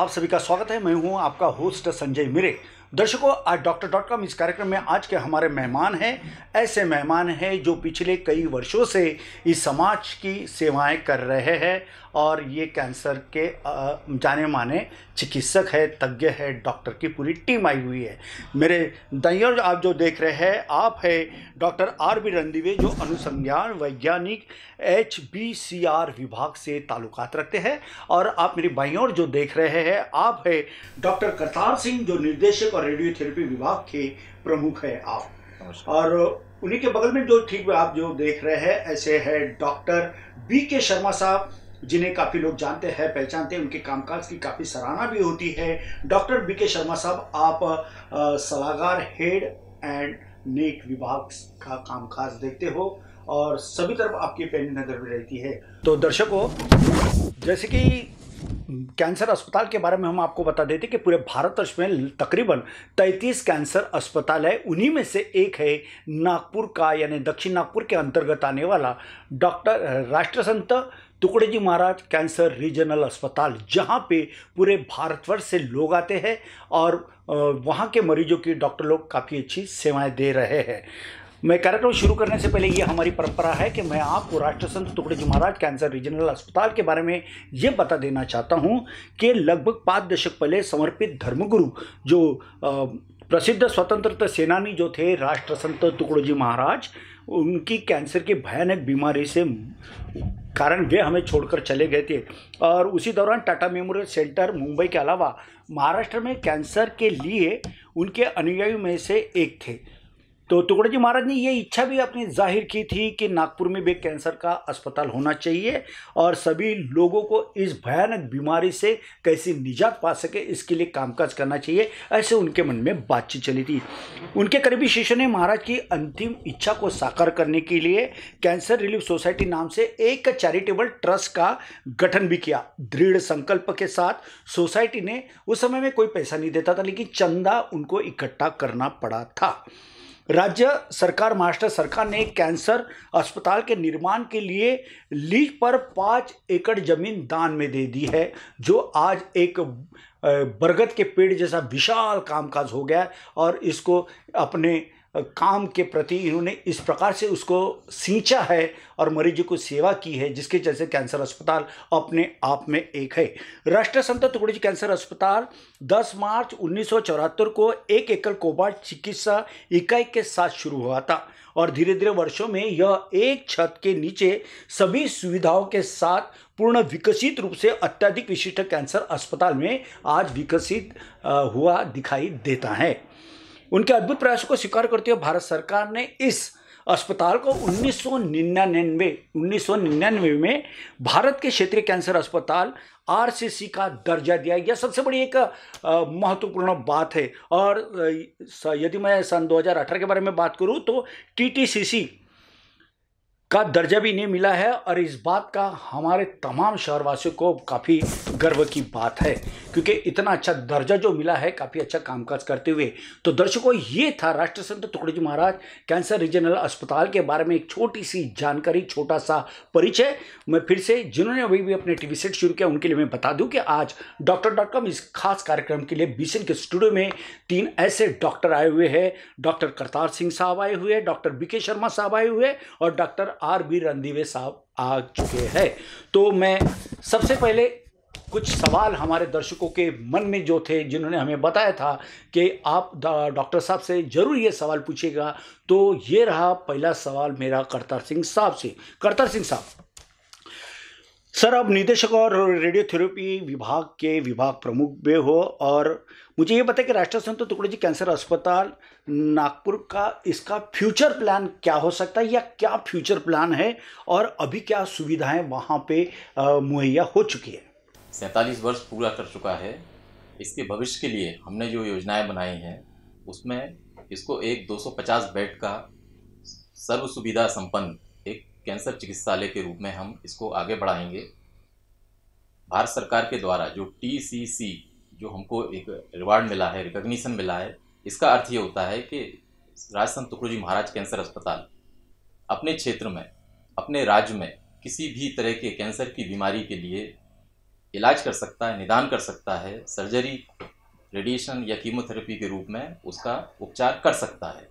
आप सभी का स्वागत है मैं हूं आपका होस्ट संजय मिरे दर्शकों आज डॉक्टर डॉट कॉम इस कार्यक्रम में आज के हमारे मेहमान हैं ऐसे मेहमान हैं जो पिछले कई वर्षों से इस समाज की सेवाएं कर रहे हैं और ये कैंसर के जाने माने चिकित्सक है तज्ञ है डॉक्टर की पूरी टीम आई हुई है मेरे दही और आप जो देख रहे हैं आप है डॉक्टर आर बी रंदीवे जो अनुसंज्ञान वैज्ञानिक एच बी सी आर विभाग से ताल्लुकात रखते हैं और आप मेरी बाई और जो देख रहे हैं आप है डॉक्टर करतार सिंह जो निर्देशक और रेडियोथेरेपी विभाग के प्रमुख है आप और उन्हीं के बगल में जो ठीक आप जो देख रहे हैं ऐसे है डॉक्टर बी के शर्मा साहब जिन्हें काफ़ी लोग जानते हैं पहचानते हैं उनके कामकाज की काफ़ी सराहना भी होती है डॉक्टर बी के शर्मा साहब आप सलाहकार हेड एंड नेक विभाग का कामकाज देखते हो और सभी तरफ आपकी पैनी नज़र भी रहती है तो दर्शकों जैसे कि कैंसर अस्पताल के बारे में हम आपको बता देते कि पूरे भारतवर्ष में तकरीबन 33 कैंसर अस्पताल है उन्हीं में से एक है नागपुर का यानी दक्षिण नागपुर के अंतर्गत आने वाला डॉक्टर राष्ट्रसंत टुकड़े जी महाराज कैंसर रीजनल अस्पताल जहाँ पे पूरे भारतवर्ष से लोग आते हैं और वहाँ के मरीजों की डॉक्टर लोग काफ़ी अच्छी सेवाएं दे रहे हैं मैं कार्यक्रम शुरू करने से पहले ये हमारी परंपरा है कि मैं आपको राष्ट्रसंत टुकड़े जी महाराज कैंसर रीजनल अस्पताल के बारे में ये बता देना चाहता हूँ कि लगभग पाँच दशक पहले समर्पित धर्मगुरु जो प्रसिद्ध स्वतंत्रता सेनानी जो थे राष्ट्रसंत टुकड़ोजी महाराज उनकी कैंसर की भयानक बीमारी से कारण वे हमें छोड़कर चले गए थे और उसी दौरान टाटा मेमोरियल सेंटर मुंबई के अलावा महाराष्ट्र में कैंसर के लिए उनके अनुयायियों में से एक थे तो टुकड़ा जी महाराज ने ये इच्छा भी अपनी जाहिर की थी कि नागपुर में भी कैंसर का अस्पताल होना चाहिए और सभी लोगों को इस भयानक बीमारी से कैसे निजात पा सके इसके लिए कामकाज करना चाहिए ऐसे उनके मन में बातचीत चली थी उनके करीबी शिष्य ने महाराज की अंतिम इच्छा को साकार करने के लिए कैंसर रिलीफ सोसाइटी नाम से एक चैरिटेबल ट्रस्ट का गठन भी किया दृढ़ संकल्प के साथ सोसाइटी ने उस समय में कोई पैसा नहीं देता था लेकिन चंदा उनको इकट्ठा करना पड़ा था राज्य सरकार महाराष्ट्र सरकार ने कैंसर अस्पताल के निर्माण के लिए लीज पर पाँच एकड़ जमीन दान में दे दी है जो आज एक बरगद के पेड़ जैसा विशाल कामकाज हो गया और इसको अपने काम के प्रति इन्होंने इस प्रकार से उसको सींचा है और मरीजों को सेवा की है जिसके जैसे कैंसर अस्पताल अपने आप में एक है राष्ट्र संत तुकड़ी कैंसर अस्पताल 10 मार्च उन्नीस को एक एकड़ कोबाल्ट चिकित्सा इकाई के साथ शुरू हुआ था और धीरे धीरे वर्षों में यह एक छत के नीचे सभी सुविधाओं के साथ पूर्ण विकसित रूप से अत्यधिक विशिष्ट कैंसर अस्पताल में आज विकसित हुआ दिखाई देता है उनके अद्भुत प्रयासों को स्वीकार करते हुए भारत सरकार ने इस अस्पताल को 1999 1999 में भारत के क्षेत्रीय कैंसर अस्पताल आरसीसी का दर्जा दिया गया सबसे बड़ी एक महत्वपूर्ण बात है और यदि मैं सन 2018 के बारे में बात करूं तो टीटीसीसी का दर्जा भी नहीं मिला है और इस बात का हमारे तमाम शहरवासियों को काफ़ी गर्व की बात है क्योंकि इतना अच्छा दर्जा जो मिला है काफ़ी अच्छा कामकाज करते हुए तो दर्शकों ये था राष्ट्र संत टुकड़ेजी महाराज कैंसर रीजनल अस्पताल के बारे में एक छोटी सी जानकारी छोटा सा परिचय मैं फिर से जिन्होंने अभी भी अपने टी सेट शुरू किया उनके लिए मैं बता दूँ कि आज डॉक्टर डॉट कॉम इस खास कार्यक्रम के लिए बीसन के स्टूडियो में तीन ऐसे डॉक्टर आए हुए हैं डॉक्टर करतार सिंह साहब आए हुए हैं डॉक्टर बी शर्मा साहब आए हुए और डॉक्टर आर बी रणदीवे साहब आ चुके हैं तो मैं सबसे पहले कुछ सवाल हमारे दर्शकों के मन में जो थे जिन्होंने हमें बताया था कि आप डॉक्टर साहब से ज़रूर ये सवाल पूछेगा तो ये रहा पहला सवाल मेरा करतार सिंह साहब से करतार सिंह साहब सर आप निदेशक और रेडियोथेरेपी विभाग के विभाग प्रमुख भी हो और मुझे ये पता है कि राष्ट्रीय संत टुकड़े जी कैंसर अस्पताल नागपुर का इसका फ्यूचर प्लान क्या हो सकता है या क्या फ्यूचर प्लान है और अभी क्या सुविधाएं वहाँ पे मुहैया हो चुकी है सैंतालीस वर्ष पूरा कर चुका है इसके भविष्य के लिए हमने जो योजनाएं बनाई हैं उसमें इसको एक 250 बेड का सर्व सुविधा संपन्न कैंसर चिकित्सालय के रूप में हम इसको आगे बढ़ाएंगे भारत सरकार के द्वारा जो टी जो हमको एक रिवार्ड मिला है रिकग्निशन मिला है इसका अर्थ ये होता है कि राजस्थान तुकड़ू जी महाराज कैंसर अस्पताल अपने क्षेत्र में अपने राज्य में किसी भी तरह के कैंसर की बीमारी के लिए इलाज कर सकता है निदान कर सकता है सर्जरी रेडिएशन या कीमोथेरेपी के रूप में उसका उपचार कर सकता है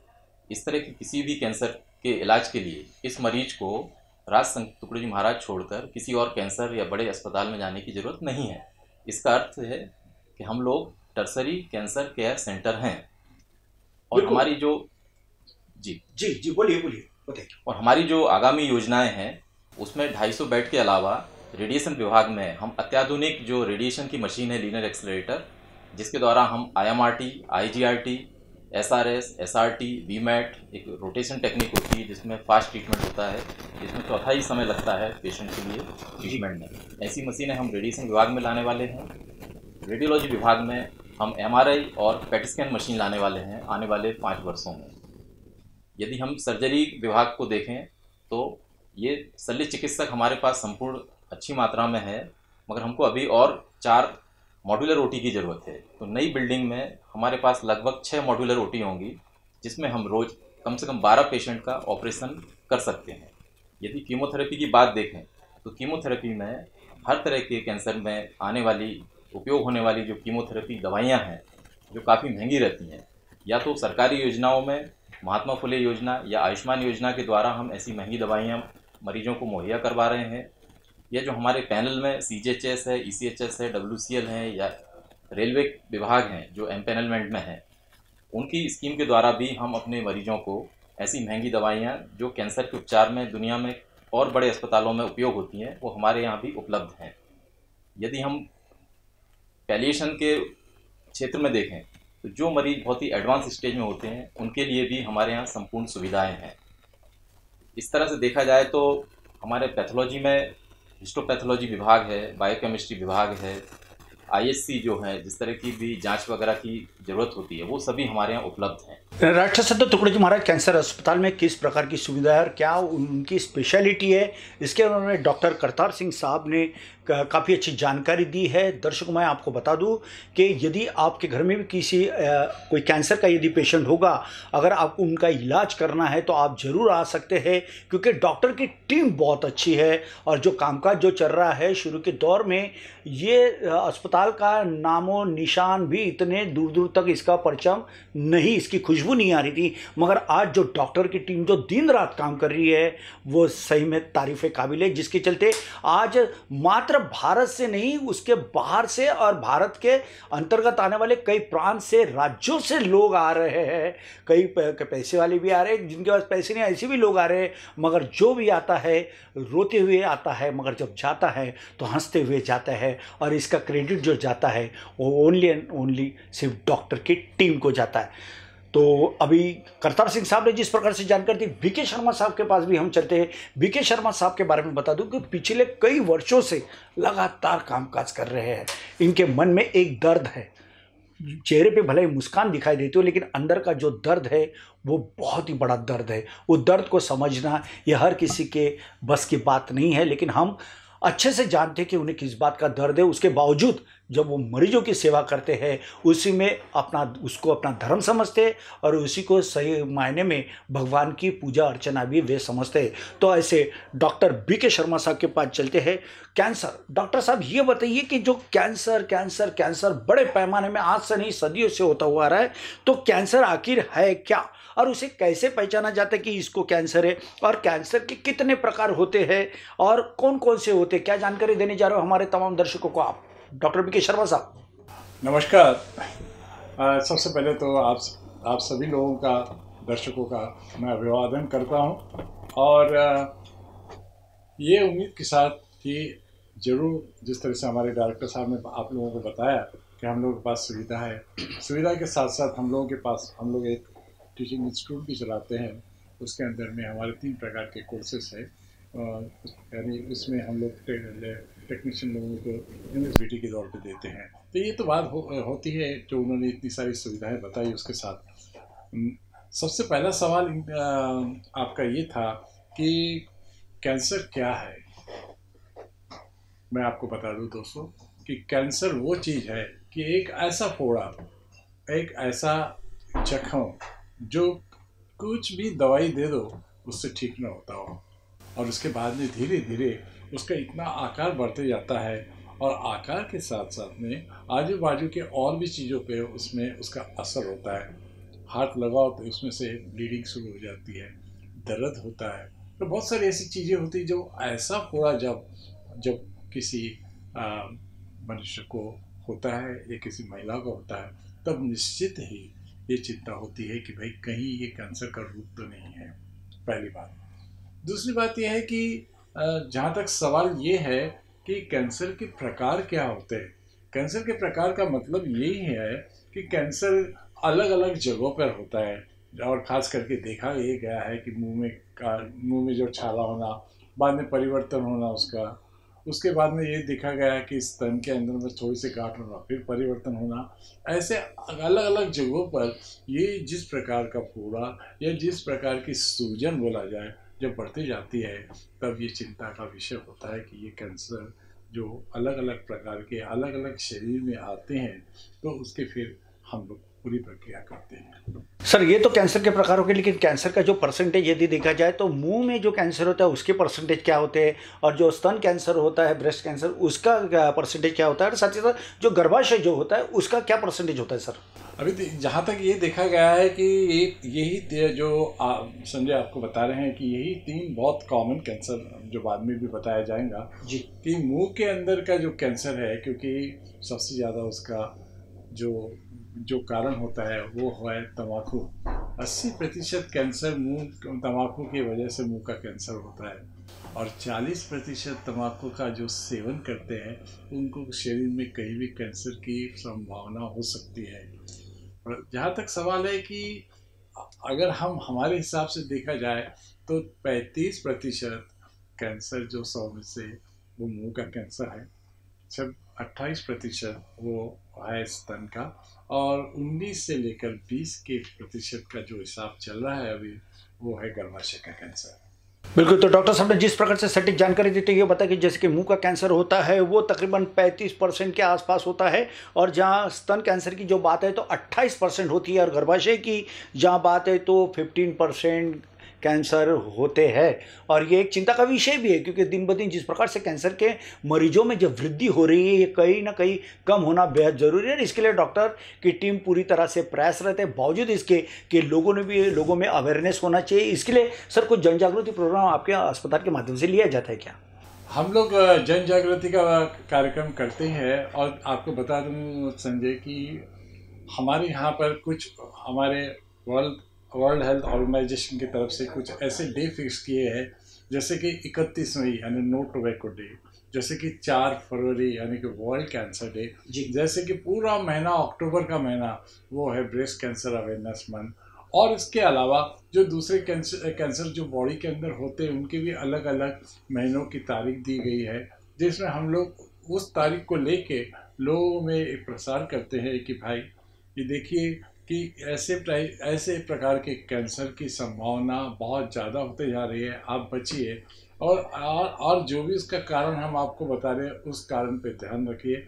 इस तरह के किसी भी कैंसर के इलाज के लिए इस मरीज को राज टुकड़े जी महाराज छोड़कर किसी और कैंसर या बड़े अस्पताल में जाने की ज़रूरत नहीं है इसका अर्थ है कि हम लोग टर्सरी कैंसर केयर सेंटर हैं और हमारी जो जी जी जी बोलिए बोलिए और हमारी जो आगामी योजनाएं हैं उसमें 250 बेड के अलावा रेडिएशन विभाग में हम अत्याधुनिक जो रेडिएशन की मशीन है लीनर एक्सलेटर जिसके द्वारा हम I M R T I G R T S R S S R T V MAT एक रोटेशन टेक्निक होती है जिसमें फास्ट ट्रीटमेंट होता है जिसमें चौथा ही समय लगता है पेशेंट के लिए ट्रीटमेंट में ऐसी मशीनें हम रेडिएशन विभाग में लाने वाले हैं रेडियोलॉजी विभाग में हम एम और पेट स्कैन मशीन लाने वाले हैं आने वाले पाँच वर्षों में यदि हम सर्जरी विभाग को देखें तो ये शल्य चिकित्सक हमारे पास संपूर्ण अच्छी मात्रा में है मगर हमको अभी और चार मॉड्यूलर ओटी की ज़रूरत है तो नई बिल्डिंग में हमारे पास लगभग छः मॉड्यूलर ओटी होंगी जिसमें हम रोज़ कम से कम बारह पेशेंट का ऑपरेशन कर सकते हैं यदि कीमोथेरेपी की बात देखें तो कीमोथेरेपी में हर तरह के कैंसर में आने वाली उपयोग होने वाली जो कीमोथेरेपी दवाइयाँ हैं जो काफ़ी महंगी रहती हैं या तो सरकारी योजनाओं में महात्मा फुले योजना या आयुष्मान योजना के द्वारा हम ऐसी महंगी दवाइयाँ मरीजों को मुहैया करवा रहे हैं या जो हमारे पैनल में सी है ई e है डब्ल्यू है या रेलवे विभाग हैं जो एम्पेनलमेंट में हैं उनकी स्कीम के द्वारा भी हम अपने मरीजों को ऐसी महंगी दवाइयाँ जो कैंसर के उपचार में दुनिया में और बड़े अस्पतालों में उपयोग होती हैं वो हमारे यहाँ भी उपलब्ध हैं यदि हम पैलिएशन के क्षेत्र में देखें तो जो मरीज बहुत ही एडवांस स्टेज में होते हैं उनके लिए भी हमारे यहाँ संपूर्ण सुविधाएं हैं इस तरह से देखा जाए तो हमारे पैथोलॉजी में हिस्टोपैथोलॉजी विभाग है बायोकेमिस्ट्री विभाग है आईएससी जो है जिस तरह की भी जांच वगैरह की जरूरत होती है वो सभी हमारे यहाँ उपलब्ध है राष्ट्र सत्य टुकड़े जी महाराज कैंसर अस्पताल में किस प्रकार की सुविधा है और क्या उनकी स्पेशलिटी है इसके उन्होंने डॉक्टर करतार सिंह साहब ने काफ़ी अच्छी जानकारी दी है दर्शकों मैं आपको बता दूं कि यदि आपके घर में भी किसी कोई कैंसर का यदि पेशेंट होगा अगर आपको उनका इलाज करना है तो आप ज़रूर आ सकते हैं क्योंकि डॉक्टर की टीम बहुत अच्छी है और जो कामकाज जो चल रहा है शुरू के दौर में ये अस्पताल का नामो निशान भी इतने दूर दूर तक इसका परचम नहीं इसकी खुशबू नहीं आ रही थी मगर आज जो डॉक्टर की टीम जो दिन रात काम कर रही है वो सही में तारीफ़ काबिल है जिसके चलते आज मात्र सिर्फ भारत से नहीं उसके बाहर से और भारत के अंतर्गत आने वाले कई प्रांत से राज्यों से लोग आ रहे हैं कई पैसे वाले भी आ रहे हैं जिनके पास पैसे नहीं ऐसे भी लोग आ रहे हैं मगर जो भी आता है रोते हुए आता है मगर जब जाता है तो हंसते हुए जाता है और इसका क्रेडिट जो जाता है वो ओनली एंड ओनली सिर्फ डॉक्टर की टीम को जाता है तो अभी करतार सिंह साहब ने जिस प्रकार से जानकारी दी बीके शर्मा साहब के पास भी हम चलते हैं बीके शर्मा साहब के बारे में बता दूं कि पिछले कई वर्षों से लगातार कामकाज कर रहे हैं इनके मन में एक दर्द है चेहरे पे भले ही मुस्कान दिखाई देती हो लेकिन अंदर का जो दर्द है वो बहुत ही बड़ा दर्द है वो दर्द को समझना ये हर किसी के बस की बात नहीं है लेकिन हम अच्छे से जानते कि उन्हें किस बात का दर्द है उसके बावजूद जब वो मरीजों की सेवा करते हैं उसी में अपना उसको अपना धर्म समझते और उसी को सही मायने में भगवान की पूजा अर्चना भी वे समझते तो ऐसे डॉक्टर बी के शर्मा साहब के पास चलते हैं कैंसर डॉक्टर साहब ये बताइए कि जो कैंसर कैंसर कैंसर बड़े पैमाने में आज से नहीं सदियों से होता हुआ आ रहा है तो कैंसर आखिर है क्या और उसे कैसे पहचाना जाता है कि इसको कैंसर है और कैंसर के कितने प्रकार होते हैं और कौन कौन से होते हैं क्या जानकारी देने जा रहे हो हमारे तमाम दर्शकों को आप डॉक्टर बी के शर्मा साहब नमस्कार सबसे पहले तो आप आप सभी लोगों का दर्शकों का मैं अभिवादन करता हूँ और ये उम्मीद के साथ कि ज़रूर जिस तरह से हमारे डायरेक्टर साहब ने आप लोगों को बताया कि हम लोगों के पास सुविधा है सुविधा के साथ साथ हम लोगों के पास हम लोग एक टीचिंग इंस्टीट्यूट भी चलाते हैं उसके अंदर में हमारे तीन प्रकार के कोर्सेस है यानी उसमें हम लोग टेक्नीशियन लोगों को यूनिवर्सिटी के तौर पर देते हैं तो ये तो बात हो, होती है जो उन्होंने इतनी सारी सुविधाएं बताई उसके साथ सबसे पहला सवाल आपका ये था कि कैंसर क्या है मैं आपको बता दूं दोस्तों कि कैंसर वो चीज़ है कि एक ऐसा फोड़ा एक ऐसा जख्म जो कुछ भी दवाई दे दो उससे ठीक ना होता हो और उसके बाद में धीरे धीरे उसका इतना आकार बढ़ते जाता है और आकार के साथ साथ में आजू बाजू के और भी चीज़ों पे उसमें उसका असर होता है हाथ लगाओ तो उसमें से ब्लीडिंग शुरू हो जाती है दर्द होता है तो बहुत सारी ऐसी चीज़ें होती जो ऐसा फोड़ा जब जब किसी मनुष्य को होता है या किसी महिला को होता है तब निश्चित ही ये चिंता होती है कि भाई कहीं ये कैंसर का रूप तो नहीं है पहली बात दूसरी बात यह है कि जहाँ तक सवाल ये है कि कैंसर के प्रकार क्या होते हैं कैंसर के प्रकार का मतलब यही है कि कैंसर अलग अलग जगहों पर होता है और खास करके देखा ये गया है कि मुंह में का मुंह में जो छाला होना बाद में परिवर्तन होना उसका उसके बाद में ये देखा गया कि स्तन के अंदर में थोड़ी सी गांठ होना फिर परिवर्तन होना ऐसे अलग अलग जगहों पर ये जिस प्रकार का फोड़ा या जिस प्रकार की सूजन बोला जाए जब बढ़ती जाती है तब ये चिंता का विषय होता है कि ये कैंसर जो अलग अलग प्रकार के अलग अलग शरीर में आते हैं तो उसके फिर हम लोग पूरी प्रक्रिया करते हैं सर ये तो कैंसर के प्रकारों के लेकिन कैंसर का जो परसेंटेज यदि देखा जाए तो मुंह में जो कैंसर होता है उसके परसेंटेज क्या होते हैं और जो स्तन कैंसर होता है ब्रेस्ट कैंसर उसका परसेंटेज क्या होता है और साथ ही साथ जो गर्भाशय जो होता है उसका क्या परसेंटेज होता है सर अभी जहाँ तक ये देखा गया है कि ये यही जो संजय आपको बता रहे हैं कि यही तीन बहुत कॉमन कैंसर जो बाद में भी बताया जाएगा जी कि मुंह के अंदर का जो कैंसर है क्योंकि सबसे ज़्यादा उसका जो जो कारण होता है वो है तम्बाकू 80 प्रतिशत कैंसर मुंह तम्बाकू की वजह से मुंह का कैंसर होता है और 40 प्रतिशत तम्बाकू का जो सेवन करते हैं उनको शरीर में कहीं भी कैंसर की संभावना हो सकती है और जहाँ तक सवाल है कि अगर हम हमारे हिसाब से देखा जाए तो 35 प्रतिशत कैंसर जो सौ में से वो मुंह का कैंसर है जब अट्ठाईस प्रतिशत वो है स्तन का और 19 से लेकर 20 के प्रतिशत का जो हिसाब चल रहा है अभी वो है गर्भाशय का कैंसर बिल्कुल तो डॉक्टर साहब ने जिस प्रकार से सटीक जानकारी दी थी ये बताया कि जैसे कि मुंह का कैंसर होता है वो तकरीबन 35 परसेंट के आसपास होता है और जहाँ स्तन कैंसर की जो बात है तो 28 परसेंट होती है और गर्भाशय की जहाँ बात है तो 15 परसेंट कैंसर होते हैं और ये एक चिंता का विषय भी है क्योंकि दिन ब दिन जिस प्रकार से कैंसर के मरीजों में जो वृद्धि हो रही है ये कहीं ना कहीं कम होना बेहद ज़रूरी है इसके लिए डॉक्टर की टीम पूरी तरह से प्रयासरत है बावजूद इसके कि लोगों ने भी लोगों में अवेयरनेस होना चाहिए इसके लिए सर कुछ जन जागृति प्रोग्राम आपके अस्पताल के माध्यम से लिया जाता है क्या हम लोग जन जागृति का कार्यक्रम करते हैं और आपको बता दूं संजय कि हमारे यहाँ पर कुछ हमारे वर्ल्ड वर्ल्ड हेल्थ ऑर्गेनाइजेशन की तरफ से कुछ ऐसे डे फिक्स किए हैं जैसे कि इकतीस मई यानी नो टोबैको डे जैसे कि चार फरवरी यानी कि वर्ल्ड कैंसर डे जैसे कि पूरा महीना अक्टूबर का महीना वो है ब्रेस्ट कैंसर अवेयरनेस मंथ और इसके अलावा जो दूसरे कैंसर कैंसर जो बॉडी के अंदर होते हैं उनके भी अलग अलग महीनों की तारीख दी गई है जिसमें हम लोग उस तारीख को लेके लोगों में प्रसार करते हैं कि भाई ये देखिए कि ऐसे ऐसे प्रकार के कैंसर की संभावना बहुत ज़्यादा होते जा रही है आप बचिए और और जो भी इसका कारण हम आपको बता रहे हैं उस कारण पे ध्यान रखिए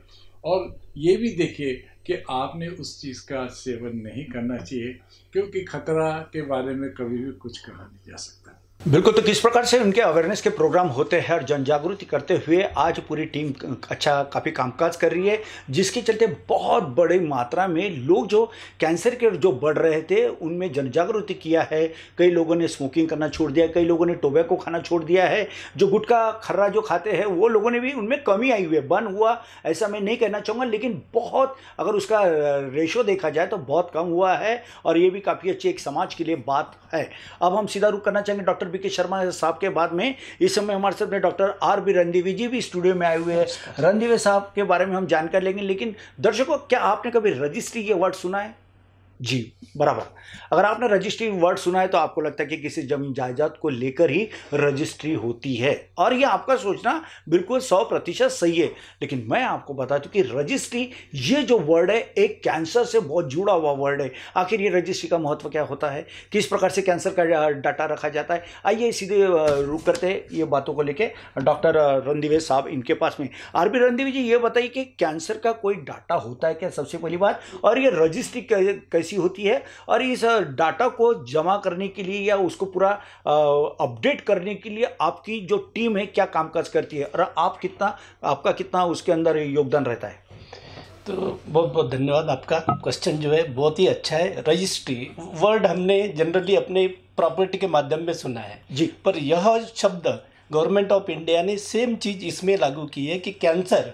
और ये भी देखिए कि आपने उस चीज़ का सेवन नहीं करना चाहिए क्योंकि खतरा के बारे में कभी भी कुछ कहा नहीं जा सकता बिल्कुल तो किस प्रकार से उनके अवेयरनेस के प्रोग्राम होते हैं और जन जागृति करते हुए आज पूरी टीम अच्छा काफ़ी कामकाज कर रही है जिसके चलते बहुत बड़ी मात्रा में लोग जो कैंसर के जो बढ़ रहे थे उनमें जन जागृति किया है कई लोगों ने स्मोकिंग करना छोड़ दिया कई लोगों ने टोबैको खाना छोड़ दिया है जो गुटखा खर्रा जो खाते हैं वो लोगों ने भी उनमें कमी आई हुई है बन हुआ ऐसा मैं नहीं कहना चाहूँगा लेकिन बहुत अगर उसका रेशो देखा जाए तो बहुत कम हुआ है और ये भी काफ़ी अच्छी एक समाज के लिए बात है अब हम सीधा रुख करना चाहेंगे डॉक्टर बी के शर्मा साहब के बाद में इस समय हमारे साथ में doctor R B Randive ji भी स्टूडियो में आए हुए हैं रणदीवी साहब के बारे में हम जानकारी लेंगे लेकिन दर्शकों क्या आपने कभी रजिस्ट्री ये वर्ड सुना है जी बराबर अगर आपने रजिस्ट्री वर्ड सुना है तो आपको लगता है कि किसी जमीन जायदाद को लेकर ही रजिस्ट्री होती है और ये आपका सोचना बिल्कुल सौ प्रतिशत सही है लेकिन मैं आपको बता दूं कि रजिस्ट्री ये जो वर्ड है एक कैंसर से बहुत जुड़ा हुआ वर्ड है आखिर ये रजिस्ट्री का महत्व क्या होता है किस प्रकार से कैंसर का डाटा रखा जाता है आइए सीधे रुक करते हैं ये बातों को लेकर डॉक्टर रणदीवे साहब इनके पास में आर बी रणदीवे जी ये बताइए कि कैंसर का कोई डाटा होता है क्या सबसे पहली बात और ये रजिस्ट्री कैसे ऐसी होती है और इस डाटा को जमा करने के लिए या उसको पूरा अपडेट करने के लिए आपकी जो टीम है क्या कामकाज करती है और आप कितना आपका कितना उसके अंदर योगदान रहता है तो बहुत बहुत धन्यवाद आपका क्वेश्चन जो है बहुत ही अच्छा है रजिस्ट्री वर्ड हमने जनरली अपने प्रॉपर्टी के माध्यम में सुना है जी पर यह शब्द गवर्नमेंट ऑफ इंडिया ने सेम चीज़ इसमें लागू की है कि कैंसर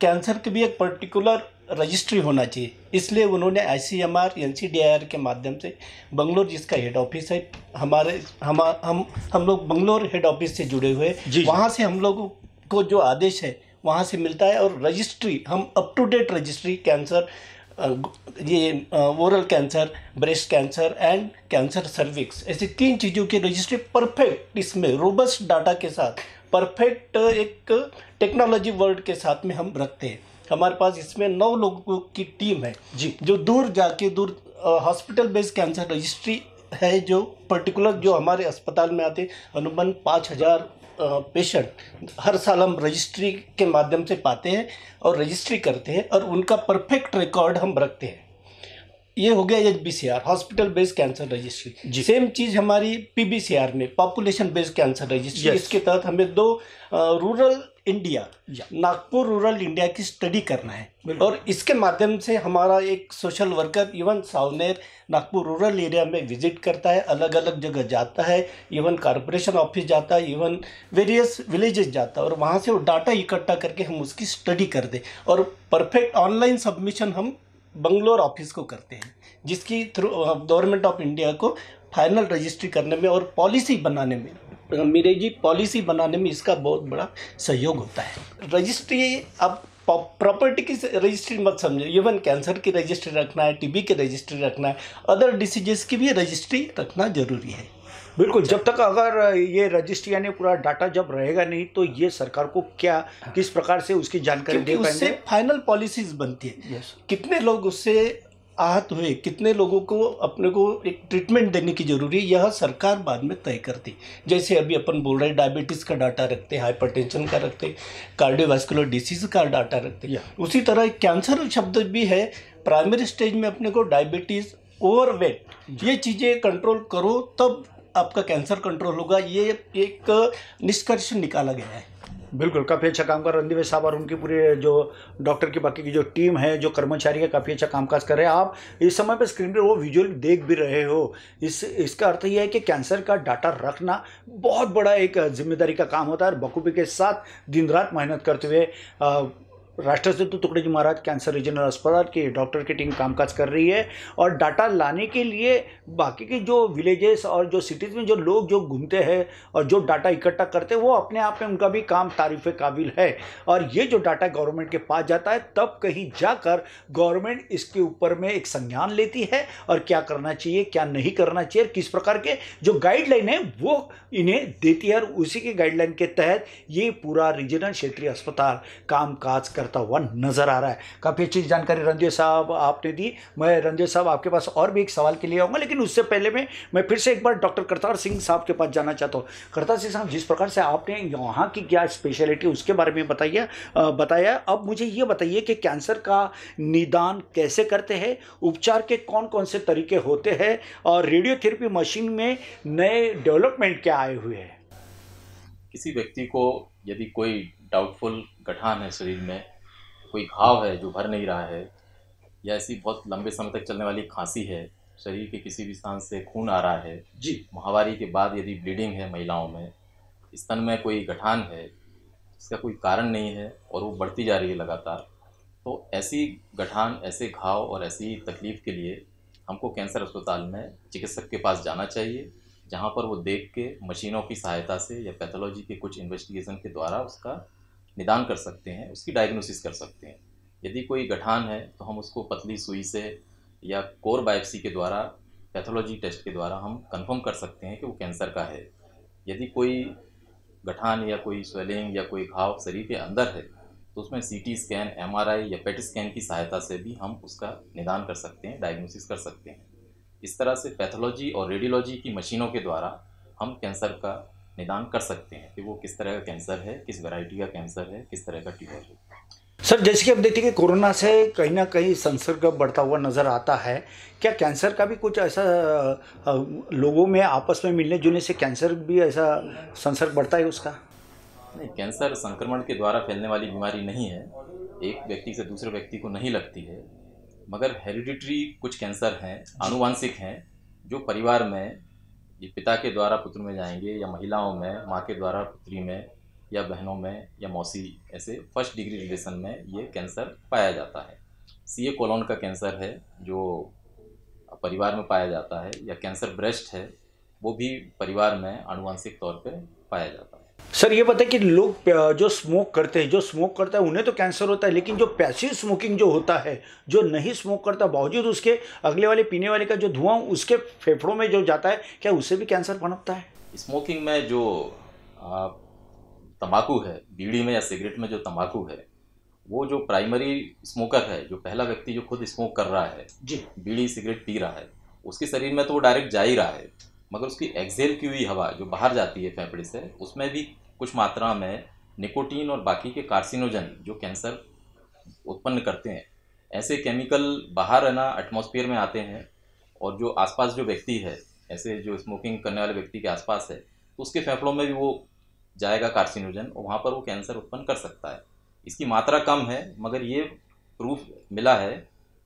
कैंसर की भी एक पर्टिकुलर रजिस्ट्री होना चाहिए इसलिए उन्होंने I C M R N C D I R के माध्यम से बंगलोर जिसका हेड ऑफिस है हमारे हम हम हम लोग बंगलोर हेड ऑफिस से जुड़े हुए वहाँ से हम लोगों को जो आदेश है वहाँ से मिलता है और रजिस्ट्री हम up to date registry cancer ये oral cancer breast cancer and cancer cervix ऐसी तीन चीज़ों की रजिस्ट्री परफेक्ट इसमें रोबस्ट डाटा के साथ परफेक्ट एक टेक्नोलॉजी वर्ल्ड के साथ में हम रखते हैं हमारे पास इसमें नौ लोगों की टीम है जी जो दूर जाके दूर हॉस्पिटल बेस्ड कैंसर रजिस्ट्री है जो पर्टिकुलर जो हमारे अस्पताल में आते अनुमान पाँच हज़ार पेशेंट हर साल हम रजिस्ट्री के माध्यम से पाते हैं और रजिस्ट्री करते हैं और उनका परफेक्ट रिकॉर्ड हम रखते हैं ये हो गया H B C R hospital based cancer registry same चीज़ हमारी पी बी सी आर में पॉपुलेशन बेस्ड कैंसर रजिस्ट्री इसके तहत हमें दो rural India Nagpur rural India की स्टडी करना है और इसके माध्यम से हमारा एक social worker even Savner Nagpur rural area में विजिट करता है अलग अलग जगह जाता है इवन कॉरपोरेशन ऑफिस जाता है इवन वेरियस विलेजेस जाता है और वहाँ से वो डाटा इकट्ठा करके हम उसकी स्टडी कर दें और परफेक्ट ऑनलाइन सबमिशन हम बंगलोर ऑफिस को करते हैं जिसकी थ्रू गवर्नमेंट ऑफ इंडिया को फाइनल रजिस्ट्री करने में और पॉलिसी बनाने में मेरे जी पॉलिसी बनाने में इसका बहुत बड़ा सहयोग होता है रजिस्ट्री अब प्रॉपर्टी की रजिस्ट्री मत समझो इवन कैंसर की रजिस्ट्री रखना है टीबी की रजिस्ट्री रखना है अदर डिसीजेस की भी रजिस्ट्री रखना जरूरी है बिल्कुल जब तक अगर ये रजिस्ट्री यानी पूरा डाटा जब रहेगा नहीं तो ये सरकार को क्या किस प्रकार से उसकी जानकारी दे पाएंगे फाइनल पॉलिसीज बनती है yes. कितने लोग उससे आहत हुए कितने लोगों को अपने को एक ट्रीटमेंट देने की जरूरी है यह सरकार बाद में तय करती जैसे अभी अपन बोल रहे हैं डायबिटीज़ का डाटा रखते हैं हाइपरटेंशन का रखते कार्डियोवास्कुलर डिसीज का डाटा रखते उसी तरह कैंसर शब्द भी है प्राइमरी स्टेज में अपने को डायबिटीज़ ओवरवेट ये चीज़ें कंट्रोल करो तब आपका कैंसर कंट्रोल होगा ये एक निष्कर्ष निकाला गया है बिल्कुल काफ़ी अच्छा काम कर रणदीप साहब और उनकी पूरी जो डॉक्टर की बाकी की जो टीम है जो कर्मचारी है काफ़ी अच्छा कामकाज कर रहे हैं आप इस समय पर स्क्रीन पर वो विजुअल देख भी रहे हो इस इसका अर्थ यह है कि कैंसर का डाटा रखना बहुत बड़ा एक जिम्मेदारी का काम होता है और बखूबी के साथ दिन रात मेहनत करते हुए राष्ट्र राष्ट्रसिद्ध तुकड़े जी महाराज कैंसर रीजनल अस्पताल की डॉक्टर की टीम कामकाज कर रही है और डाटा लाने के लिए बाकी के जो विलेजेस और जो सिटीज़ में जो लोग जो घूमते हैं और जो डाटा इकट्ठा करते हैं वो अपने आप में उनका भी काम तारीफ़ काबिल है और ये जो डाटा गवर्नमेंट के पास जाता है तब कहीं जाकर गवर्नमेंट इसके ऊपर में एक संज्ञान लेती है और क्या करना चाहिए क्या नहीं करना चाहिए किस प्रकार के जो गाइडलाइन है वो इन्हें देती है और उसी के गाइडलाइन के तहत ये पूरा रीजनल क्षेत्रीय अस्पताल कामकाज कर करता हुआ नजर आ रहा है काफ़ी अच्छी जानकारी रणजीव साहब आपने दी मैं रणजीव साहब आपके पास और भी एक सवाल के लिए आऊंगा लेकिन उससे पहले मैं मैं फिर से एक बार डॉक्टर करतार सिंह साहब के पास जाना चाहता हूँ करतार सिंह साहब जिस प्रकार से आपने यहाँ की क्या स्पेशलिटी उसके बारे में बताइए बताया अब मुझे ये बताइए कि कैंसर का निदान कैसे करते हैं उपचार के कौन कौन से तरीके होते हैं और रेडियोथेरेपी मशीन में नए डेवलपमेंट क्या आए हुए हैं किसी व्यक्ति को यदि कोई डाउटफुल गठान है शरीर में कोई घाव है जो भर नहीं रहा है या ऐसी बहुत लंबे समय तक चलने वाली खांसी है शरीर के किसी भी स्थान से खून आ रहा है जी महावारी के बाद यदि ब्लीडिंग है महिलाओं में स्तन में कोई गठान है इसका कोई कारण नहीं है और वो बढ़ती जा रही है लगातार तो ऐसी गठान ऐसे घाव और ऐसी तकलीफ़ के लिए हमको कैंसर अस्पताल में चिकित्सक के पास जाना चाहिए जहाँ पर वो देख के मशीनों की सहायता से या पैथोलॉजी के कुछ इन्वेस्टिगेशन के द्वारा उसका निदान कर सकते हैं उसकी डायग्नोसिस कर सकते हैं यदि कोई गठान है तो हम उसको पतली सुई से या कोर बायोप्सी के द्वारा पैथोलॉजी टेस्ट के द्वारा हम कंफर्म कर सकते हैं कि वो कैंसर का है यदि कोई गठान या कोई स्वेलिंग या कोई घाव शरीर के अंदर है तो उसमें सीटी स्कैन एमआरआई या पेट स्कैन की सहायता से भी हम उसका निदान कर सकते हैं डायग्नोसिस कर सकते हैं इस तरह से पैथोलॉजी और रेडियोलॉजी की मशीनों के द्वारा हम कैंसर का निदान कर सकते हैं कि वो किस तरह का कैंसर है किस वैरायटी का कैंसर है किस तरह का ट्यूमर है सर जैसे कि आप देखिए कि कोरोना से कहीं ना कहीं संसर्ग बढ़ता हुआ नज़र आता है क्या कैंसर का भी कुछ ऐसा लोगों में आपस में मिलने जुलने से कैंसर भी ऐसा संसर्ग बढ़ता है उसका नहीं कैंसर संक्रमण के द्वारा फैलने वाली बीमारी नहीं है एक व्यक्ति से दूसरे व्यक्ति को नहीं लगती है मगर हेरिडिटरी कुछ कैंसर हैं आनुवांशिक हैं जो परिवार में ये पिता के द्वारा पुत्र में जाएंगे या महिलाओं में माँ के द्वारा पुत्री में या बहनों में या मौसी ऐसे फर्स्ट डिग्री रिलेशन में ये कैंसर पाया जाता है सी ए कोलोन का कैंसर है जो परिवार में पाया जाता है या कैंसर ब्रेस्ट है वो भी परिवार में आनुवंशिक तौर पर पाया जाता है सर ये बताए कि लोग जो स्मोक करते हैं जो स्मोक करता है उन्हें तो कैंसर होता है लेकिन जो पैसिव स्मोकिंग जो होता है जो नहीं स्मोक करता बावजूद उसके अगले वाले पीने वाले का जो धुआं उसके फेफड़ों में जो जाता है क्या उसे भी कैंसर पनपता है स्मोकिंग में जो तम्बाकू है बीड़ी में या सिगरेट में जो तम्बाकू है वो जो प्राइमरी स्मोकर है जो पहला व्यक्ति जो खुद स्मोक कर रहा है जी बीड़ी सिगरेट पी रहा है उसके शरीर में तो वो डायरेक्ट जा ही रहा है मगर उसकी एक्सेल की हुई हवा जो बाहर जाती है फेफड़े से उसमें भी कुछ मात्रा में निकोटीन और बाकी के कार्सिनोजन जो कैंसर उत्पन्न करते हैं ऐसे केमिकल बाहर है ना एटमोसफियर में आते हैं और जो आसपास जो व्यक्ति है ऐसे जो स्मोकिंग करने वाले व्यक्ति के आसपास है तो उसके फेफड़ों में भी वो जाएगा कार्सिनोजन और वहाँ पर वो कैंसर उत्पन्न कर सकता है इसकी मात्रा कम है मगर ये प्रूफ मिला है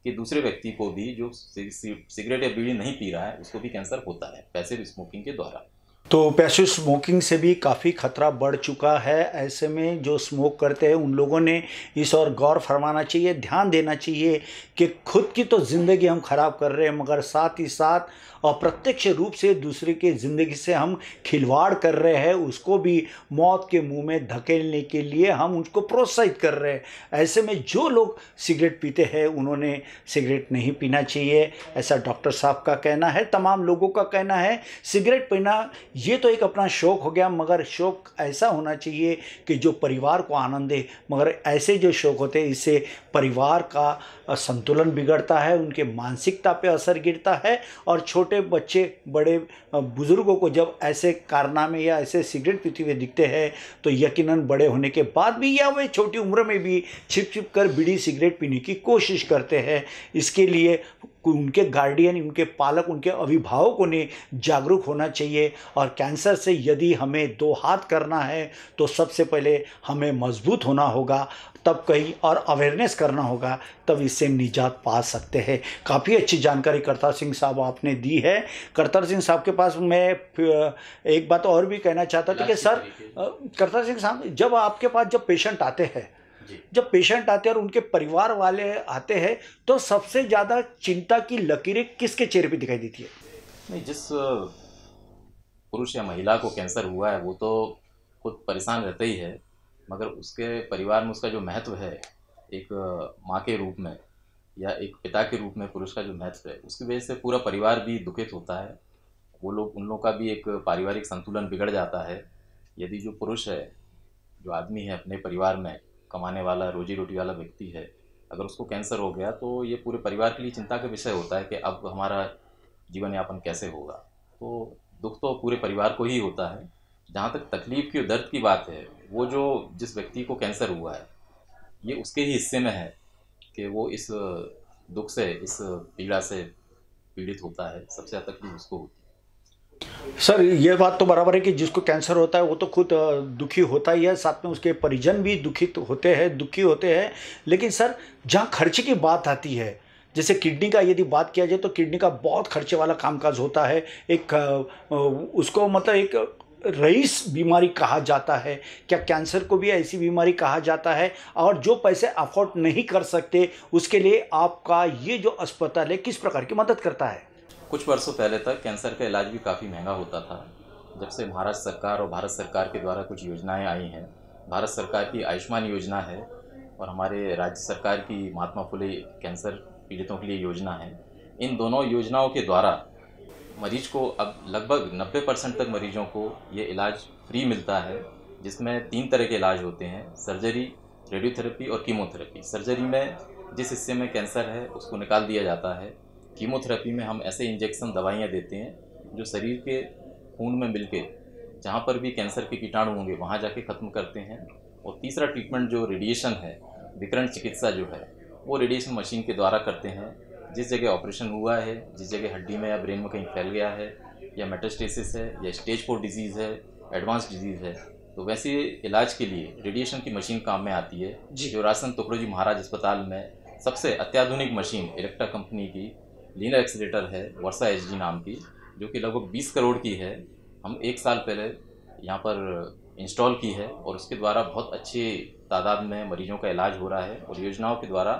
कि दूसरे व्यक्ति को भी जो सिगरेट या बीड़ी नहीं पी रहा है उसको भी कैंसर होता है पैसिव स्मोकिंग के द्वारा तो पैसे स्मोकिंग से भी काफ़ी खतरा बढ़ चुका है ऐसे में जो स्मोक करते हैं उन लोगों ने इस और गौर फरमाना चाहिए ध्यान देना चाहिए कि खुद की तो ज़िंदगी हम ख़राब कर रहे हैं मगर साथ ही साथ अप्रत्यक्ष रूप से दूसरे की ज़िंदगी से हम खिलवाड़ कर रहे हैं उसको भी मौत के मुंह में धकेलने के लिए हम उसको प्रोत्साहित कर रहे हैं ऐसे में जो लोग सिगरेट पीते हैं उन्होंने सिगरेट नहीं पीना चाहिए ऐसा डॉक्टर साहब का कहना है तमाम लोगों का कहना है सिगरेट पीना ये तो एक अपना शौक हो गया मगर शौक ऐसा होना चाहिए कि जो परिवार को आनंद दे मगर ऐसे जो शौक होते हैं इससे परिवार का संतुलन बिगड़ता है उनके मानसिकता पे असर गिरता है और छोटे बच्चे बड़े बुज़ुर्गों को जब ऐसे कारनामे या ऐसे सिगरेट पीते हुए दिखते हैं तो यकीन बड़े होने के बाद भी या वे छोटी उम्र में भी छिप छिप कर बीड़ी सिगरेट पीने की कोशिश करते हैं इसके लिए उनके गार्डियन उनके पालक उनके अभिभावकों ने जागरूक होना चाहिए और कैंसर से यदि हमें दो हाथ करना है तो सबसे पहले हमें मजबूत होना होगा तब कहीं और अवेयरनेस करना होगा तब इससे निजात पा सकते हैं काफ़ी अच्छी जानकारी करतार सिंह साहब आपने दी है करतार सिंह साहब के पास मैं एक बात और भी कहना चाहता था कि सर करतार सिंह साहब जब आपके पास जब पेशेंट आते हैं जब पेशेंट आते हैं और उनके परिवार वाले आते हैं तो सबसे ज़्यादा चिंता की लकीरें किसके चेहरे पे दिखाई देती है नहीं जिस पुरुष या महिला को कैंसर हुआ है वो तो खुद परेशान रहते ही है मगर उसके परिवार में उसका जो महत्व है एक माँ के रूप में या एक पिता के रूप में पुरुष का जो महत्व है उसकी वजह से पूरा परिवार भी दुखित होता है वो लोग उन लोगों का भी एक पारिवारिक संतुलन बिगड़ जाता है यदि जो पुरुष है जो आदमी है अपने परिवार में कमाने वाला रोजी रोटी वाला व्यक्ति है अगर उसको कैंसर हो गया तो ये पूरे परिवार के लिए चिंता का विषय होता है कि अब हमारा जीवन यापन कैसे होगा तो दुख तो पूरे परिवार को ही होता है जहाँ तक तकलीफ़ की और दर्द की बात है वो जो जिस व्यक्ति को कैंसर हुआ है ये उसके ही हिस्से में है कि वो इस दुख से इस पीड़ा से पीड़ित होता है सबसे ज़्यादा तकलीफ उसको होती है सर ये बात तो बराबर है कि जिसको कैंसर होता है वो तो खुद दुखी होता ही है साथ में उसके परिजन भी दुखी तो होते हैं दुखी होते हैं लेकिन सर जहाँ खर्चे की बात आती है जैसे किडनी का यदि बात किया जाए तो किडनी का बहुत खर्चे वाला कामकाज होता है एक उसको मतलब एक रईस बीमारी कहा जाता है क्या कैंसर को भी ऐसी बीमारी कहा जाता है और जो पैसे अफोर्ड नहीं कर सकते उसके लिए आपका ये जो अस्पताल है किस प्रकार की मदद करता है कुछ वर्षों पहले तक कैंसर का इलाज भी काफ़ी महंगा होता था जब से भारत सरकार और भारत सरकार के द्वारा कुछ योजनाएं आई हैं भारत सरकार की आयुष्मान योजना है और हमारे राज्य सरकार की महात्मा फुले कैंसर पीड़ितों के लिए योजना है इन दोनों योजनाओं के द्वारा मरीज को अब लगभग 90 परसेंट तक मरीजों को ये इलाज फ्री मिलता है जिसमें तीन तरह के इलाज होते हैं सर्जरी रेडियोथेरेपी और कीमोथेरेपी सर्जरी में जिस हिस्से में कैंसर है उसको निकाल दिया जाता है कीमोथेरेपी में हम ऐसे इंजेक्शन दवाइयाँ देते हैं जो शरीर के खून में मिलके जहाँ पर भी कैंसर के कीटाणु होंगे वहाँ जाके ख़त्म करते हैं और तीसरा ट्रीटमेंट जो रेडिएशन है विकरण चिकित्सा जो है वो रेडिएशन मशीन के द्वारा करते हैं जिस जगह ऑपरेशन हुआ है जिस जगह हड्डी में या ब्रेन में कहीं फैल गया है या मेटास्टेसिस है या स्टेज फोर डिजीज़ है एडवांस डिजीज़ है तो वैसे इलाज के लिए रेडिएशन की मशीन काम में आती है जो राजस्थान टुकड़ो जी महाराज अस्पताल में सबसे अत्याधुनिक मशीन इलेक्ट्रा कंपनी की लीनर एक्सीटर है वर्षा एच नाम की जो कि लगभग 20 करोड़ की है हम एक साल पहले यहाँ पर इंस्टॉल की है और उसके द्वारा बहुत अच्छी तादाद में मरीजों का इलाज हो रहा है और योजनाओं के द्वारा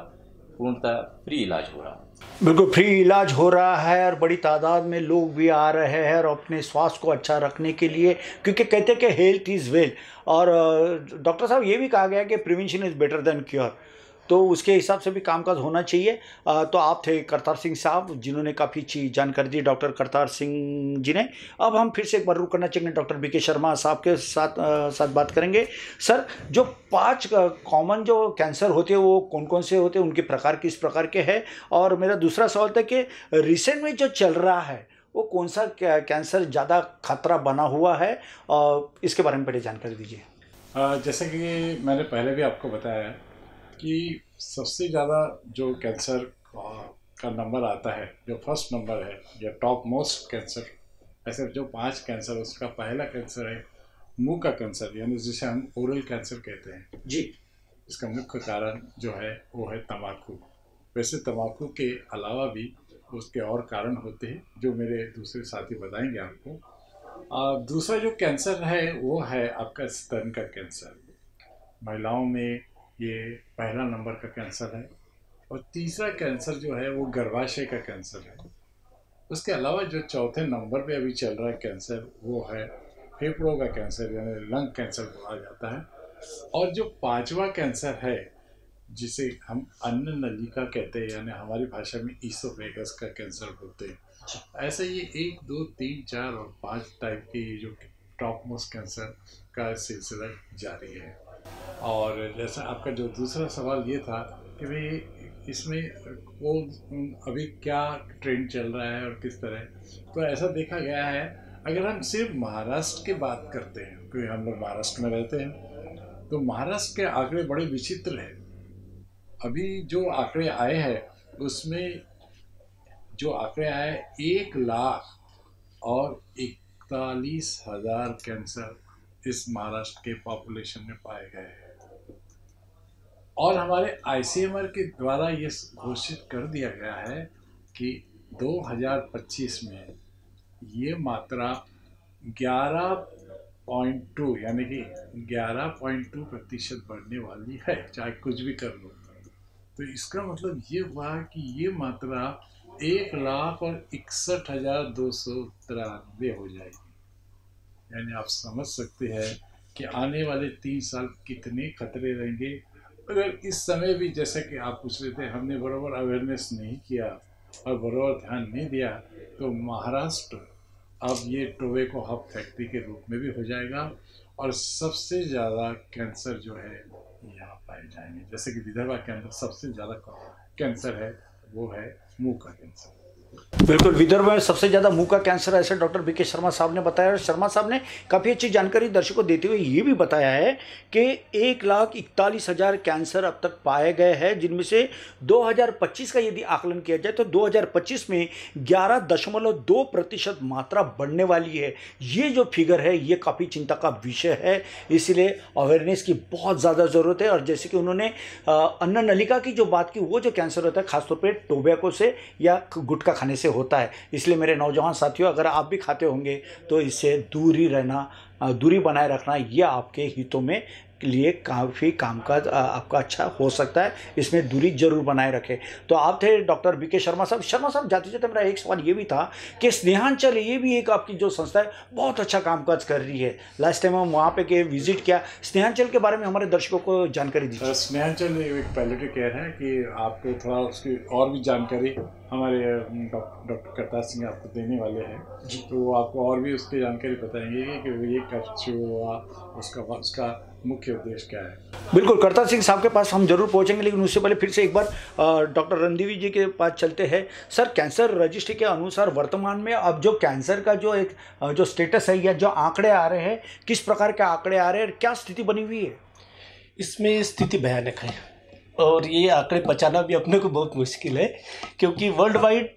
पूर्णतः फ्री इलाज हो रहा है बिल्कुल फ्री इलाज हो रहा है और बड़ी तादाद में लोग भी आ रहे हैं और अपने स्वास्थ्य को अच्छा रखने के लिए क्योंकि कहते हैं कि हेल्थ इज़ वेल और डॉक्टर साहब ये भी कहा गया कि prevention is better than cure तो उसके हिसाब से भी कामकाज होना चाहिए तो आप थे करतार सिंह साहब जिन्होंने काफ़ी अच्छी जानकारी दी डॉक्टर करतार सिंह जी ने अब हम फिर से एक बार रुक करना चाहेंगे डॉक्टर बी के शर्मा साहब के साथ आ, साथ बात करेंगे सर जो पांच कॉमन जो कैंसर होते हैं वो कौन कौन से होते हैं उनके प्रकार किस प्रकार के हैं और मेरा दूसरा सवाल था कि रिसेंट में जो चल रहा है वो कौन सा कैंसर ज़्यादा खतरा बना हुआ है और इसके बारे में पहले जानकारी दीजिए जैसे कि मैंने पहले भी आपको बताया कि सबसे ज़्यादा जो कैंसर का नंबर आता है जो फर्स्ट नंबर है या टॉप मोस्ट कैंसर ऐसे जो पांच कैंसर उसका पहला कैंसर है मुंह का कैंसर यानी जिसे हम ओरल कैंसर कहते हैं जी इसका मुख्य कारण जो है वो है तम्बाकू वैसे तम्बाकू के अलावा भी उसके और कारण होते हैं जो मेरे दूसरे साथी बताएंगे आपको आ, दूसरा जो कैंसर है वो है आपका स्तन का कैंसर महिलाओं में ये पहला नंबर का कैंसर है और तीसरा कैंसर जो है वो गर्भाशय का कैंसर है उसके अलावा जो चौथे नंबर पे अभी चल रहा है कैंसर वो है फेफड़ों का कैंसर यानी लंग कैंसर बोला जाता है और जो पांचवा कैंसर है जिसे हम अन्य नलिका कहते हैं यानी हमारी भाषा में ईसोफेगस का कैंसर बोलते हैं ऐसे ये एक दो तीन चार और पाँच टाइप के ये जो टॉप मोस्ट कैंसर का सिलसिला जारी है और जैसा आपका जो दूसरा सवाल ये था कि भाई इसमें वो अभी क्या ट्रेंड चल रहा है और किस तरह तो ऐसा देखा गया है अगर हम सिर्फ महाराष्ट्र की बात करते हैं क्योंकि हम लोग महाराष्ट्र में रहते हैं तो महाराष्ट्र के आंकड़े बड़े विचित्र हैं अभी जो आंकड़े आए हैं उसमें जो आंकड़े आए एक लाख और इकतालीस हज़ार कैंसर इस महाराष्ट्र के पॉपुलेशन में पाए गए हैं और हमारे आई के द्वारा ये घोषित कर दिया गया है कि 2025 में ये मात्रा 11.2 यानी कि 11.2 प्रतिशत बढ़ने वाली है चाहे कुछ भी कर लो तो इसका मतलब ये हुआ कि ये मात्रा एक लाख और इकसठ हजार दो सौ तिरानवे हो जाएगी यानी आप समझ सकते हैं कि आने वाले तीन साल कितने खतरे रहेंगे अगर इस समय भी जैसा कि आप पूछ रहे थे हमने बराबर अवेयरनेस नहीं किया और बराबर ध्यान नहीं दिया तो महाराष्ट्र अब ये को हब फैक्ट्री के रूप में भी हो जाएगा और सबसे ज़्यादा कैंसर जो है यहाँ पाए जाएंगे जैसे कि विदर्भा के अंदर सबसे ज़्यादा कैंसर है वो है मुंह का कैंसर बिल्कुल विदर्भ में सबसे ज़्यादा मुंह का कैंसर ऐसा डॉक्टर बीके शर्मा साहब ने बताया और शर्मा साहब ने काफ़ी अच्छी जानकारी दर्शकों देते हुए ये भी बताया है कि एक लाख इकतालीस हज़ार कैंसर अब तक पाए गए हैं जिनमें से 2025 का यदि आकलन किया जाए तो 2025 में ग्यारह दशमलव दो प्रतिशत मात्रा बढ़ने वाली है ये जो फिगर है ये काफ़ी चिंता का विषय है इसलिए अवेयरनेस की बहुत ज़्यादा ज़रूरत है और जैसे कि उन्होंने अन्ना नलिका की जो बात की वो जो कैंसर होता है खासतौर पर टोबैको से या गुटखा खाने खाने से होता है इसलिए मेरे नौजवान साथियों अगर आप भी खाते होंगे तो इससे दूरी रहना दूरी बनाए रखना यह आपके हितों में लिए काफ़ी कामकाज आपका अच्छा हो सकता है इसमें दूरी जरूर बनाए रखें तो आप थे डॉक्टर बी के शर्मा साहब शर्मा साहब जाते जाते मेरा एक सवाल ये भी था कि स्नेहांचल ये भी एक आपकी जो संस्था है बहुत अच्छा कामकाज कर रही है लास्ट टाइम हम वहाँ पे के विजिट किया स्नेहांचल के बारे में हमारे दर्शकों को जानकारी दी स्नेहांचल एक पैलेटिव केयर है कि आपको थोड़ा उसकी और भी जानकारी हमारे डॉक्टर करतार सिंह आपको देने वाले हैं तो आपको और भी उसकी जानकारी बताएंगे कि ये कब शुरू हुआ उसका उसका मुख्य उद्देश्य क्या है बिल्कुल करता सिंह साहब के पास हम जरूर पहुंचेंगे लेकिन उससे पहले फिर से एक बार डॉक्टर रणदीवी जी के पास चलते हैं सर कैंसर रजिस्ट्री के अनुसार वर्तमान में अब जो कैंसर का जो एक जो स्टेटस है या जो आंकड़े आ रहे हैं किस प्रकार के आंकड़े आ रहे हैं और क्या स्थिति बनी हुई है इसमें स्थिति भयानक है और ये आंकड़े बचाना भी अपने को बहुत मुश्किल है क्योंकि वर्ल्ड वाइड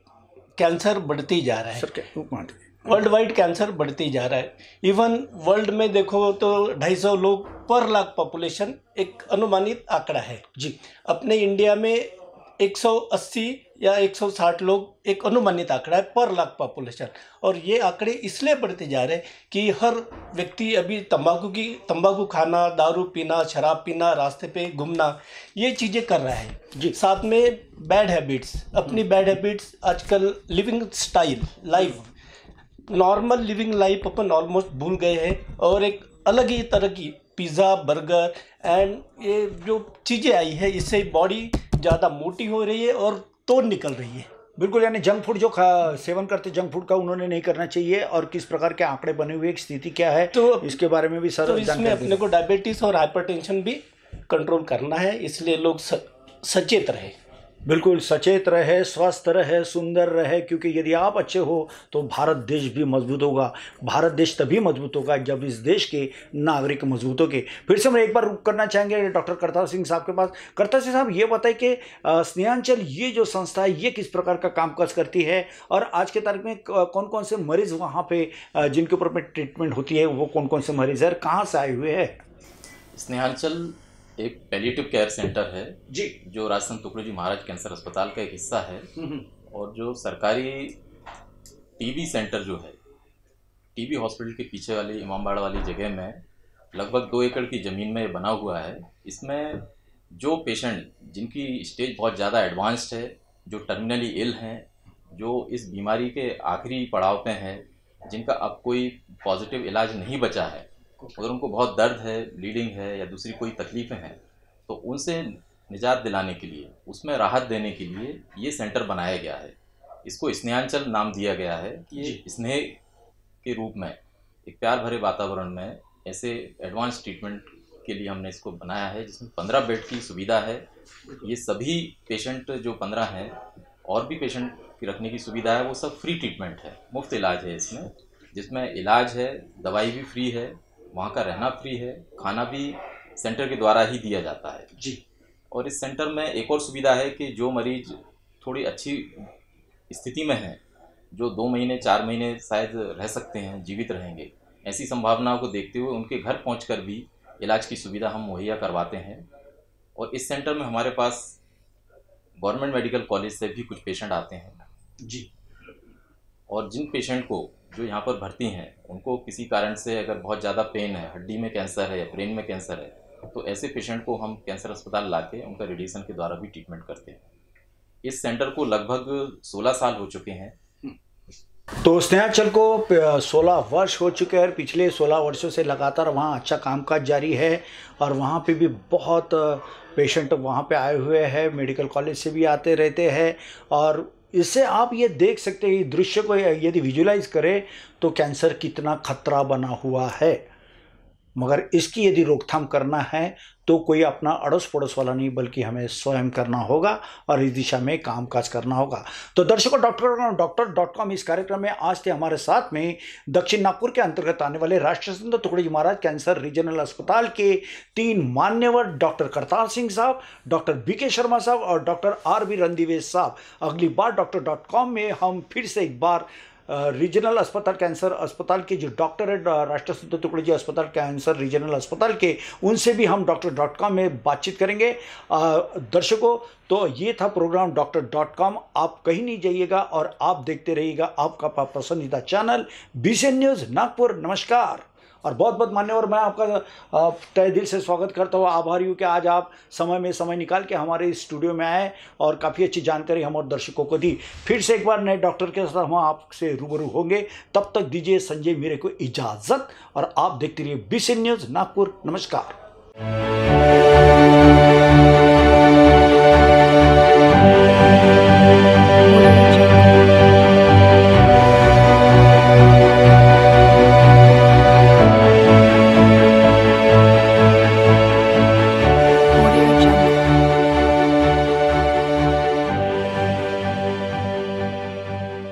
कैंसर बढ़ते ही जा रहा है सर क्या वर्ल्ड वाइड कैंसर बढ़ती जा रहा है इवन वर्ल्ड में देखो तो 250 लोग पर लाख पॉपुलेशन एक अनुमानित आंकड़ा है जी अपने इंडिया में 180 या 160 लोग एक अनुमानित आंकड़ा है पर लाख पॉपुलेशन और ये आंकड़े इसलिए बढ़ते जा रहे हैं कि हर व्यक्ति अभी तंबाकू की तंबाकू खाना दारू पीना शराब पीना रास्ते पे घूमना ये चीज़ें कर रहा है जी साथ में बैड हैबिट्स अपनी बैड हैबिट्स आजकल living style life normal living life अपन ऑलमोस्ट भूल गए हैं और एक अलग ही तरह की पिज़्ज़ा बर्गर एंड ये जो चीज़ें आई है इससे बॉडी ज़्यादा मोटी हो रही है और तोड़ निकल रही है बिल्कुल यानी जंक फूड जो खा सेवन करते जंक फूड का उन्होंने नहीं करना चाहिए और किस प्रकार के आंकड़े बने हुए स्थिति क्या है तो इसके बारे में भी सर तो इसमें अपने को डायबिटीज़ और हाइपरटेंशन भी कंट्रोल करना है इसलिए लोग सचेत रहे बिल्कुल सचेत रहे स्वस्थ रहे सुंदर रहे क्योंकि यदि आप अच्छे हो तो भारत देश भी मजबूत होगा भारत देश तभी मजबूत होगा जब इस देश के नागरिक मजबूत होंगे फिर से हम एक बार रुक करना चाहेंगे डॉक्टर करतार सिंह साहब के पास करतार सिंह साहब ये बताए कि स्नेहांचल ये जो संस्था है ये किस प्रकार का कामकाज करती है और आज के तारीख में कौन कौन से मरीज वहाँ पे जिनके ऊपर में ट्रीटमेंट होती है वो कौन कौन से मरीज है कहाँ से आए हुए हैं स्नेहांचल एक पेलिटिव केयर सेंटर है जी जो राजस्थान टुकड़े जी महाराज कैंसर अस्पताल का एक हिस्सा है हम्म, हम्म। और जो सरकारी टीबी सेंटर जो है टीबी हॉस्पिटल के पीछे वाली इमामबाड़ा वाली जगह में लगभग दो एकड़ की ज़मीन में बना हुआ है इसमें जो पेशेंट जिनकी स्टेज बहुत ज़्यादा एडवांस्ड है जो टर्मिनली इल हैं जो इस बीमारी के आखिरी पड़ाव पे हैं जिनका अब कोई पॉजिटिव इलाज नहीं बचा है अगर उनको बहुत दर्द है ब्लीडिंग है या दूसरी कोई तकलीफ़ें हैं तो उनसे निजात दिलाने के लिए उसमें राहत देने के लिए ये सेंटर बनाया गया है इसको स्नेहांचल नाम दिया गया है कि स्नेह के रूप में एक प्यार भरे वातावरण में ऐसे एडवांस ट्रीटमेंट के लिए हमने इसको बनाया है जिसमें पंद्रह बेड की सुविधा है ये सभी पेशेंट जो पंद्रह हैं और भी पेशेंट की रखने की सुविधा है वो सब फ्री ट्रीटमेंट है मुफ्त इलाज है इसमें जिसमें इलाज है दवाई भी फ्री है वहाँ का रहना फ्री है खाना भी सेंटर के द्वारा ही दिया जाता है जी और इस सेंटर में एक और सुविधा है कि जो मरीज थोड़ी अच्छी स्थिति में है जो दो महीने चार महीने शायद रह सकते हैं जीवित रहेंगे ऐसी संभावनाओं को देखते हुए उनके घर पहुँच भी इलाज की सुविधा हम मुहैया करवाते हैं और इस सेंटर में हमारे पास गवर्नमेंट मेडिकल कॉलेज से भी कुछ पेशेंट आते हैं जी और जिन पेशेंट को जो यहाँ पर भर्ती हैं उनको किसी कारण से अगर बहुत ज़्यादा पेन है हड्डी में कैंसर है या ब्रेन में कैंसर है तो ऐसे पेशेंट को हम कैंसर अस्पताल ला के उनका रेडिएशन के द्वारा भी ट्रीटमेंट करते हैं इस सेंटर को लगभग 16 साल हो चुके हैं तो स्नेहाचल को 16 वर्ष हो चुके हैं और पिछले 16 वर्षों से लगातार वहाँ अच्छा कामकाज जारी है और वहाँ पे भी बहुत पेशेंट वहाँ पे आए हुए हैं मेडिकल कॉलेज से भी आते रहते हैं और इससे आप ये देख सकते हैं दृश्य को यदि विजुलाइज करें तो कैंसर कितना खतरा बना हुआ है मगर इसकी यदि रोकथाम करना है तो कोई अपना अड़ोस पड़ोस वाला नहीं बल्कि हमें स्वयं करना होगा और इस दिशा में काम काज करना होगा तो दर्शकों डॉक्टर डॉक्टर डॉट कॉम इस कार्यक्रम में आज थे हमारे साथ में दक्षिण नागपुर के अंतर्गत आने वाले राष्ट्रीय संत तुकड़ी महाराज कैंसर रीजनल अस्पताल के तीन मान्यवर डॉक्टर करतार सिंह साहब डॉक्टर बी के शर्मा साहब और डॉक्टर आर बी रंदीवे साहब अगली बार डॉक्टर डॉट कॉम में हम फिर से एक बार रीजनल अस्पताल कैंसर अस्पताल के जो डॉक्टर है राष्ट्र सिद्ध टुकड़े जी अस्पताल कैंसर रीजनल अस्पताल के उनसे भी हम डॉक्टर डॉट कॉम में बातचीत करेंगे दर्शकों तो ये था प्रोग्राम डॉक्टर डॉट कॉम आप कहीं नहीं जाइएगा और आप देखते रहिएगा आपका पसंदीदा चैनल बी न्यूज़ नागपुर नमस्कार और बहुत बहुत मान्यवर मैं आपका तय दिल से स्वागत करता हूँ आभारी हूँ कि आज आप समय में समय निकाल के हमारे स्टूडियो में आए और काफ़ी अच्छी जानकारी हमारे दर्शकों को दी फिर से एक बार नए डॉक्टर के साथ हम आपसे रूबरू होंगे तब तक दीजिए संजय मेरे को इजाज़त और आप देखते रहिए बी न्यूज़ नागपुर नमस्कार